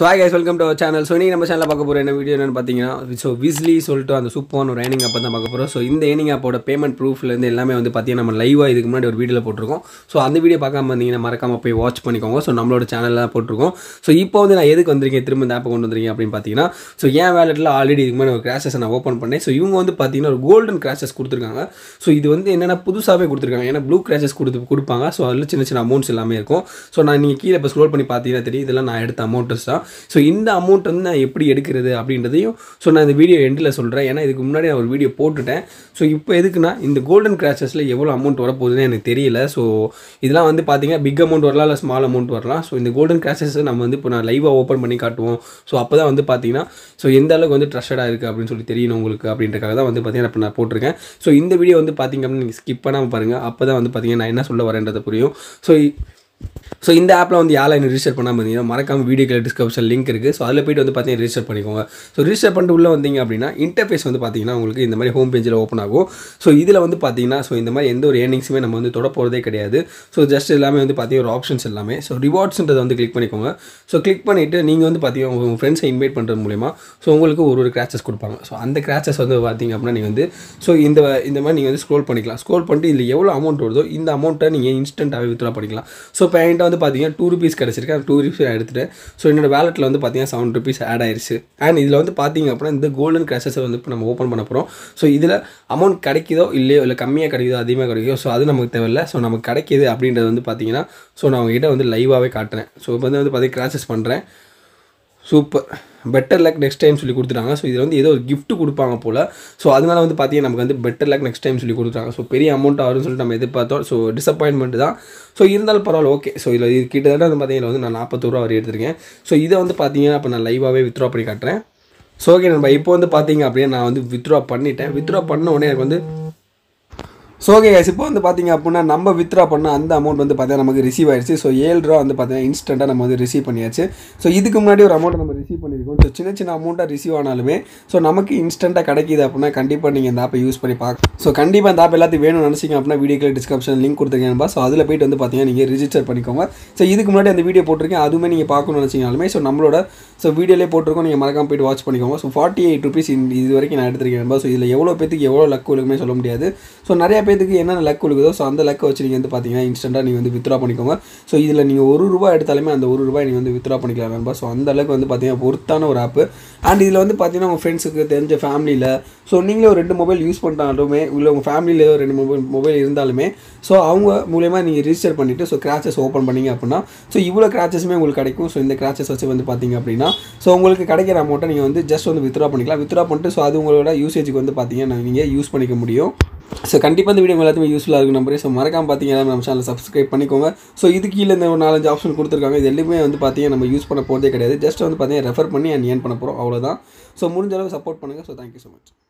so hi guys welcome to our channel so நீங்கள் நம்ம சேனலில் பார்க்க போகிற என்ன வீடியோ என்னென்னு பார்த்தீங்கன்னா ஸோ விஸ்லி சொல்லிட்டு அந்த சூப்பான ஒரு ஏனிங் அப்போ தான் பார்க்க போகிறோம் ஸோ இந்த ஏனிங் அப்போட பேமெண்ட் ப்ரூஃப்லேருந்து எல்லாமே வந்து பார்த்தீங்கன்னா நம்ம லைவாக இதுக்கு முன்னாடி ஒரு வீடியோவில் போட்டிருக்கோம் ஸோ அந்த வீடியோ பார்க்காம வந்தீங்கன்னா மறக்காமல் போய் வாட்ச் பண்ணிக்கோங்க ஸோ நம்மளோட சேனலில் போட்டிருக்கோம் ஸோ இப்போ வந்து நான் எதுக்கு வந்திருக்கேன் திரும்ப இந்த ஆப்பை கொண்டு வந்திருக்கேன் அப்படின்னு பார்த்தீங்கன்னா ஸோ என் வேலெட்டில் ஆல்ரெடி இதுக்கு முன்னாடி ஒரு கிராஷஸ் நான் ஓப்பன் பண்ணேன் ஸோ இவங்க வந்து பார்த்தீங்கன்னா ஒரு கோல்டன் கிராஷஸ் கொடுத்துருக்காங்க ஸோ இது வந்து என்னென்ன புதுசாகவே கொடுத்துருக்காங்க ஏன்னா ப்ளூ கிராஷஸ் கொடுத்து கொடுப்பாங்க ஸோ அதில் சின்ன சின்ன அமௌண்ட்ஸ் எல்லாமே இருக்கும் ஸோ நான் நீங்கள் கீழே இப்போ ஸ்க்ரோல் பண்ணி பார்த்தீங்கன்னா தெரியும் இதெல்லாம் நான் எடுத்த அமௌண்ட்ஸ் தான் ஸோ இந்த அமௌண்ட் வந்து நான் எப்படி எடுக்கிறது அப்படின்றதையும் ஸோ நான் இந்த வீடியோ எண்டில் சொல்கிறேன் ஏன்னா இதுக்கு முன்னாடி நான் ஒரு வீடியோ போட்டுட்டேன் ஸோ இப்போ எதுக்குன்னா இந்த கோல்டன் கிராஷஸில் எவ்வளோ அமௌண்ட் வரப்போகுதுன்னு எனக்கு தெரியல ஸோ இதெல்லாம் வந்து பார்த்தீங்கன்னா பிக் அமௌண்ட் வரலாம் இல்லை ஸ்மால் அமௌண்ட் வரலாம் ஸோ இந்த கோல்டன் கிராஷஸ் நம்ம வந்து இப்போ நான் லைவாக ஓப்பன் பண்ணி காட்டுவோம் ஸோ அப்போ தான் வந்து பார்த்தீங்கன்னா ஸோ எந்த அளவுக்கு வந்து ட்ரஸ்டடாக இருக்குது அப்படின்னு சொல்லி தெரியணும் உங்களுக்கு அப்படின்றக்காக தான் வந்து பார்த்தீங்கன்னா இப்போ நான் போட்டிருக்கேன் ஸோ இந்த வீடியோ வந்து பார்த்தீங்க அப்படின்னு நீங்கள் ஸ்கிப் பண்ணாமல் பாருங்கள் அப்போ தான் வந்து பார்த்தீங்கன்னா நான் என்ன சொல்ல வரேன்றதை புரியும் ஸோ ஸோ இந்த ஆப்பில் வந்து யாரும் இன்னும் ரிஜிஸ்டர் பண்ணாமல் இருந்தீங்கன்னா மறக்காமல் வீடியோ கலர் டிஸ்கிரிப்ஷன் லிங்க் இருக்குது ஸோ அதில் போய்ட்டு வந்து பார்த்தீங்கன்னா ரிஜிஸ்டர் பண்ணிக்கோங்க ஸோ ரிஜிஸ்டர் பண்ணிட்டு உள்ளே வந்தீங்க அப்படின்னா இன்டர்ஃபேஸ் வந்து பார்த்தீங்கன்னா உங்களுக்கு இந்த மாதிரி ஹோம் பேஜில் ஓப்பன் ஆகும் ஸோ இதில் வந்து பார்த்தீங்கன்னா ஸோ இந்த மாதிரி எந்த ஒரு ஏர்னிங்ஸுமே நம்ம வந்து தொட போகிறதே கிடையாது ஸோ ஜஸ்ட் எல்லாமே வந்து பார்த்தீங்கன்னா ஒரு ஆப்ஷன்ஸ் எல்லாமே ஸோ ரிவார்ட்ஸ்ன்றதை வந்து கிளிக் பண்ணிக்கோங்க ஸோ கிளிக் பண்ணிவிட்டு நீங்கள் வந்து பார்த்தீங்கன்னா உங்கள் ஃப்ரெண்ட்ஸை இன்வைட் பண்ணுறது மூலிமா ஸோ உங்களுக்கு ஒரு ஒரு கிராச்சஸ் கொடுப்பாங்க ஸோ அந்த கிராச்சஸ் வந்து பார்த்தீங்க அப்படின்னா நீங்கள் வந்து ஸோ இந்த இந்த மாதிரி நீங்கள் வந்து ஸ்க்ரோல் பண்ணிக்கலாம் ஸ்க்ரோல் பண்ணிட்டு இதில் எவ்வளோ அமௌண்ட் வருதோ இந்த அமௌண்ட்டை நீங்கள் இன்ஸ்டன்ட்டாகவே வித்ரா பண்ணிக்கலாம் ஸோ இப்போ என்கிட்ட வந்து பார்த்தீங்கன்னா டூ ருபீஸ் கிடச்சிருக்கு அந்த டூ ருபீஸ் நான் ஸோ என்னோடய வேலெட்டில் வந்து பார்த்தீங்கன்னா செவன் ருபீஸ் ஆட் ஆயிடுச்சு அண்ட் இதில் வந்து பார்த்தீங்க அப்படின்னா இந்த கோல்டன் கிரஷஸை வந்து இப்போ நம்ம ஓப்பன் பண்ண போகிறோம் ஸோ இதில் அமௌண்ட் கிடைக்குதோ இல்லையோ இல்லை கம்மியாக கிடைக்குதோ அதிகமாக கிடைக்குதோ ஸோ அது நமக்கு தேவையில்லை ஸோ நமக்கு கிடைக்கிது அப்படின்றது வந்து பார்த்தீங்கன்னா ஸோ நான் உங்ககிட்ட வந்து லைவாகவே காட்டுறேன் ஸோ இப்போ வந்து வந்து பார்த்தீங்கன்னா கிராஷஸ் பண்ணுறேன் super better luck next time சொல்லி கொடுத்துட்டாங்க ஸோ இதில் வந்து ஏதோ ஒரு கிஃப்ட் கொடுப்பாங்க போல் ஸோ அதனால வந்து பார்த்தீங்கன்னா நமக்கு வந்து பெட்டர் லக் நெக்ஸ்ட் டைம் சொல்லி கொடுத்துட்டாங்க ஸோ பெரிய அமௌண்ட் ஆகும்னு சொல்லிட்டு நம்ம எதிர்பார்த்தோம் ஸோ டிசப்பாயின்மெண்ட் தான் ஸோ இருந்தாலும் பரவாயில்ல ஓகே ஸோ இதில் இது கிட்டத்தட்ட வந்து பார்த்தீங்கன்னா வந்து நான் நாற்பது ரூபா வரை எடுத்திருக்கேன் ஸோ இதை வந்து பார்த்தீங்கன்னா இப்போ நான் லைவாகவே வித்ரா பண்ணி காட்டுறேன் ஸோ ஓகே நம்ம இப்போ வந்து பார்த்தீங்க அப்படின்னா நான் வந்து வித்ரா பண்ணிட்டேன் வித்ரா பண்ண உடனே எனக்கு வந்து ஸோ ஓகே கேஸ் இப்போ வந்து பார்த்திங்க அப்படின்னா நம்ம வித்ரா பண்ண அந்த அமௌண்ட் வந்து பார்த்தீங்கன்னா நமக்கு ரிசீவ் ஆயிடுச்சு ஸோ ஏழு ரூபா வந்து பார்த்தீங்கன்னா இன்ஸ்டண்ட்டாக நம்ம வந்து ரிசீவ் பண்ணியாச்சு ஸோ இதுக்கு முன்னாடி ஒரு அமௌண்ட் நம்ம ரிசீவ் பண்ணியிருக்கோம் ஸோ சின்ன சின்ன அமௌண்ட்டாக ரிசீவ் ஆனாலுமே ஸோ நமக்கு இன்ஸ்டண்ட்டாக கிடைக்கிது அப்படின்னா கண்டிப்பாக நீங்கள் இந்த ஆப்பை யூஸ் பண்ணி பார்க்க ஸோ கண்டிப்பாக இந்த ஆப் எல்லாத்தையும் வேணும்னு நினச்சிங்க அப்படின்னா வீடியோக்கில் டிஸ்கிரிப்ஷன் லிங்க் கொடுத்துருக்கேன்பா ஸோ அதில் போய்ட்டு வந்து பார்த்தீங்கன்னா நீங்கள் ரிஜிஸ்டர் பண்ணிக்கோங்க ஸோ இதுக்கு முன்னாடி அந்த வீடியோ போட்டிருக்கேன் அதுவுமே நீங்கள் பார்க்கணும்னு நினச்சிங்கனாலுமே ஸோ நம்மளோட ஸோ வீடியோலேயே போட்டிருக்கோம் நீங்கள் மறக்காம போய்ட்டு வாட்ச் பண்ணிக்கோங்க ஸோ ஃபார்ட்டி எயிட் ருபீஸ் இது வரைக்கும் நான் எடுத்துருக்கேன் ஸோ இதில் எவ்வளோ பேத்துக்கு எவ்வளோ லக் இருக்குமே சொல்ல முடியாது ஸோ நிறையா பேத்துக்கு என்னென்ன லக் கொடுக்குதோ ஸோ அந்த லக்கை வச்சு நீங்கள் வந்து பார்த்தீங்கன்னா இன்ஸ்டண்ட்டாக நீங்கள் வந்து வித்ரா பண்ணிக்கோங்க ஸோ இதில் நீங்கள் ஒரு ரூபாய் எடுத்தாலுமே அந்த ஒரு ரூபாய் நீங்கள் வந்து வித்ரா பண்ணிக்கலாம் நண்பா ஸோ அந்த அளவுக்கு வந்து பார்த்தீங்கன்னா பொருத்தான ஒரு ஆப்பு அண்ட் இதில் வந்து பார்த்தீங்கன்னா உங்கள் ஃப்ரெண்ட்ஸுக்கு தெரிஞ்ச ஃபேமிலியில் ஸோ நீங்களே ஒரு ரெண்டு மொபைல் யூஸ் பண்ணாலுமே இல்லை உங்கள் ஃபேமிலியில் ரெண்டு மொபைல் மொபைல் இருந்தாலுமே ஸோ அவங்க மூலயமா நீங்கள் ரிஜிஸ்டர் பண்ணிவிட்டு ஸோ கிராச்சஸ் ஓப்பன் பண்ணிங்க அப்படின்னா ஸோ இவ்வளோ கிராச்சஸுமே உங்களுக்கு கிடைக்கும் ஸோ இந்த கிராச்சஸ் வச்சு வந்து பார்த்தீங்க அப்படின்னா ஸோ உங்களுக்கு கிடைக்கிற அமௌண்ட்டை நீங்கள் வந்து ஜஸ்ட் வந்து வித்ரா பண்ணிக்கலாம் வித்ரா பண்ணிட்டு ஸோ அது உங்களோட யூசேஜுக்கு வந்து பார்த்தீங்கன்னா நீங்கள் யூஸ் பண்ணிக்க முடியும் ஸோ கண்டிப்பாக இந்த வீடியோ எல்லாத்தையும் யூஸ்ஃபுல்லாக இருக்கும் நம்பரே ஸோ மறக்காம பார்த்தீங்கன்னா நம்ம சேனல் சப்ஸ்கிரைப் பண்ணிக்கோங்க ஸோ இது கீழே இந்த ஒரு நாலஞ்சு ஆப்ஷன் கொடுத்துருக்காங்க இது எல்லாமே வந்து பார்த்தீங்கன்னா நம்ம யூஸ் பண்ண போகிறதே கிடையாது ஜஸ்ட் வந்து பார்த்தீங்கன்னா ரெஃபர் பண்ணி அண்ட் ஏன் பண்ண போகிறோம் அவ்வளோதான் ஸோ முடிஞ்ச அளவு சப்போர்ட் பண்ணுங்கள் ஸோ தேங்க்யூ ஸோ மச்